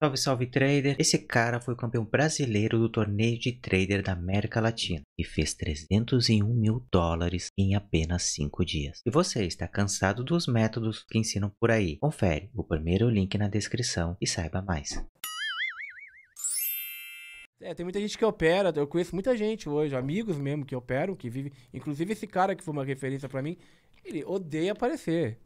Salve, salve trader! Esse cara foi o campeão brasileiro do torneio de trader da América Latina e fez 301 mil dólares em apenas 5 dias. E você está cansado dos métodos que ensinam por aí, confere o primeiro link na descrição e saiba mais. É, tem muita gente que opera, eu conheço muita gente hoje, amigos mesmo que operam, que vivem. Inclusive esse cara que foi uma referência para mim, ele odeia aparecer.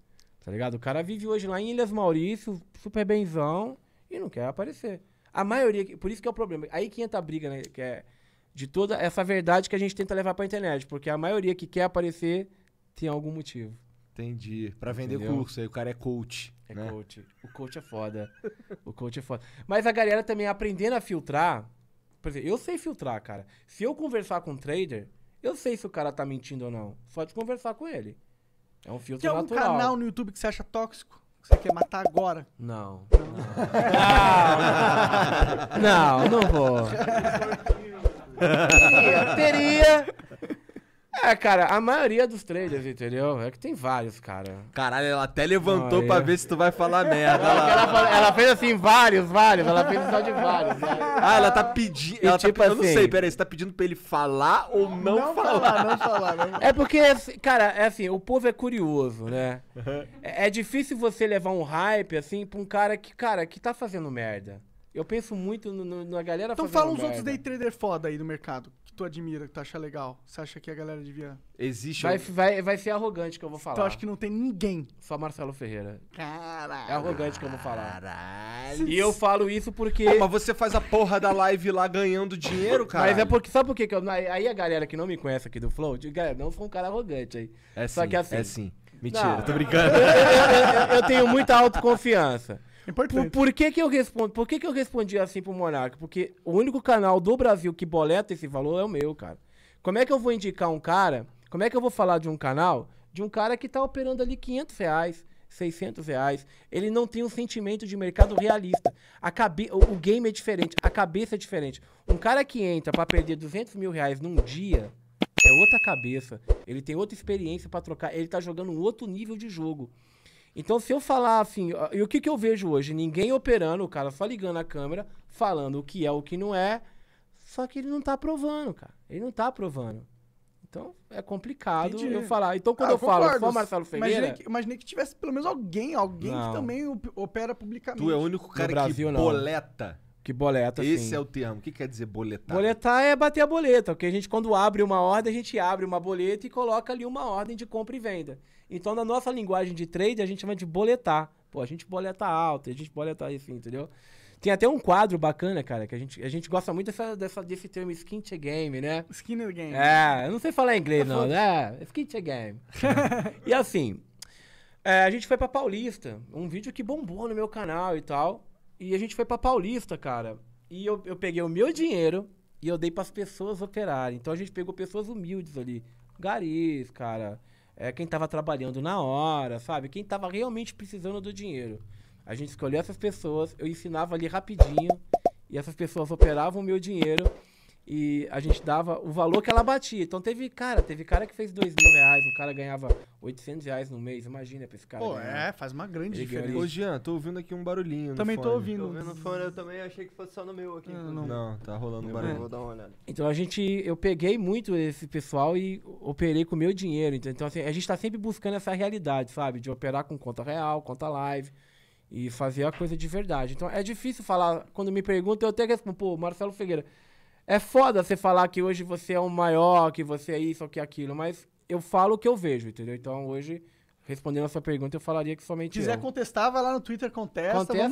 Tá ligado? O cara vive hoje lá em Ilhas Maurício, super benzão e não quer aparecer. A maioria, por isso que é o problema. Aí que entra a briga, né? Que é de toda essa verdade que a gente tenta levar pra internet, porque a maioria que quer aparecer tem algum motivo. Entendi. Pra vender Entendeu? curso, aí o cara é coach. É né? coach. O coach é foda. o coach é foda. Mas a galera também aprendendo a filtrar. Por exemplo, eu sei filtrar, cara. Se eu conversar com um trader, eu sei se o cara tá mentindo ou não. Só de conversar com ele. É um filtro Tem algum natural. canal no YouTube que você acha tóxico? Você quer matar agora? Não. Não, não, não, não vou. Teria, teria, é, cara, a maioria dos trailers, entendeu? É que tem vários, cara. Caralho, ela até levantou pra é. ver se tu vai falar merda. Ela, ela, ela, fez assim, vários, vários. Ela fez só de vários. Né? Ah, ela tá pedindo. Ela tá tipo tá pedindo, assim, eu não assim, sei, peraí, você tá pedindo pra ele falar ou não, não falar? Não falar, não falar. Né? É porque, assim, cara, é assim, o povo é curioso, né? É, é difícil você levar um hype, assim, pra um cara que, cara, que tá fazendo merda. Eu penso muito no, no, na galera Então fala uns merda. outros day trader foda aí do mercado, que tu admira, que tu acha legal. Você acha que a galera devia. Existe. Vai, vai, vai ser arrogante que eu vou então falar. Tu acho que não tem ninguém. Só Marcelo Ferreira. Caralho. É arrogante que eu vou falar. Caralho. E eu falo isso porque. Pô, ah, mas você faz a porra da live lá ganhando dinheiro, cara. Mas é porque. Sabe por quê? Que eu, aí a galera que não me conhece aqui do Flow, diz, galera, não sou um cara arrogante aí. É Só sim, que assim. É sim. Mentira, não. tô brincando. eu, eu, eu tenho muita autoconfiança. Importante. Por, por, que, que eu respondo? Por que, que eu respondi assim pro Monarca? Porque o único canal do Brasil que boleta esse valor é o meu, cara. Como é que eu vou indicar um cara? Como é que eu vou falar de um canal de um cara que tá operando ali 500 reais, 600 reais? Ele não tem um sentimento de mercado realista. A cabe... O game é diferente, a cabeça é diferente. Um cara que entra para perder 200 mil reais num dia é outra cabeça. Ele tem outra experiência para trocar. Ele tá jogando um outro nível de jogo. Então, se eu falar assim, e o que, que eu vejo hoje? Ninguém operando, o cara só ligando a câmera, falando o que é, o que não é, só que ele não tá aprovando cara. Ele não tá aprovando Então, é complicado Entendi. eu falar. Então, quando ah, eu, falo só Marcelo Ferreira... Imaginei que, imaginei que tivesse pelo menos alguém, alguém não. que também opera publicamente. Tu é o único cara Brasil, que boleta. Não. Que boleta, assim. Esse sim. é o termo. O que quer dizer boletar? Boletar é bater a boleta, porque a gente, quando abre uma ordem, a gente abre uma boleta e coloca ali uma ordem de compra e venda. Então, na nossa linguagem de trade, a gente chama de boletar. Pô, a gente boleta alta, a gente boleta, assim, entendeu? Tem até um quadro bacana, cara, que a gente, a gente gosta muito dessa, dessa, desse termo skin to game, né? Skin to game. É, eu não sei falar inglês, não, né? É skin to game. e assim, é, a gente foi pra Paulista, um vídeo que bombou no meu canal e tal. E a gente foi pra Paulista, cara. E eu, eu peguei o meu dinheiro e eu dei pras pessoas operarem. Então a gente pegou pessoas humildes ali. Garis, cara. É, quem tava trabalhando na hora, sabe? Quem tava realmente precisando do dinheiro. A gente escolheu essas pessoas, eu ensinava ali rapidinho. E essas pessoas operavam o meu dinheiro. E a gente dava o valor que ela batia. Então teve, cara, teve cara que fez dois mil reais, um cara ganhava 800 reais no mês. Imagina pra esse cara. Pô, ganhar. é, faz uma grande Ele diferença. Ô, Jean, tô ouvindo aqui um barulhinho. Também tô fone. ouvindo. Tô ouvindo no fone, eu também achei que fosse só no meu aqui. não, não, tá rolando um barulho. Vou dar uma olhada. Então a gente, eu peguei muito esse pessoal e operei com o meu dinheiro. Então, então assim, a gente tá sempre buscando essa realidade, sabe? De operar com conta real, conta live e fazer a coisa de verdade. Então é difícil falar, quando me perguntam, eu até respondo, pô, Marcelo Figueira. É foda você falar que hoje você é o maior, que você é isso, que é aquilo, mas eu falo o que eu vejo, entendeu? Então hoje, respondendo a sua pergunta, eu falaria que somente. Se quiser eu. contestar, vai lá no Twitter, contesta. contesta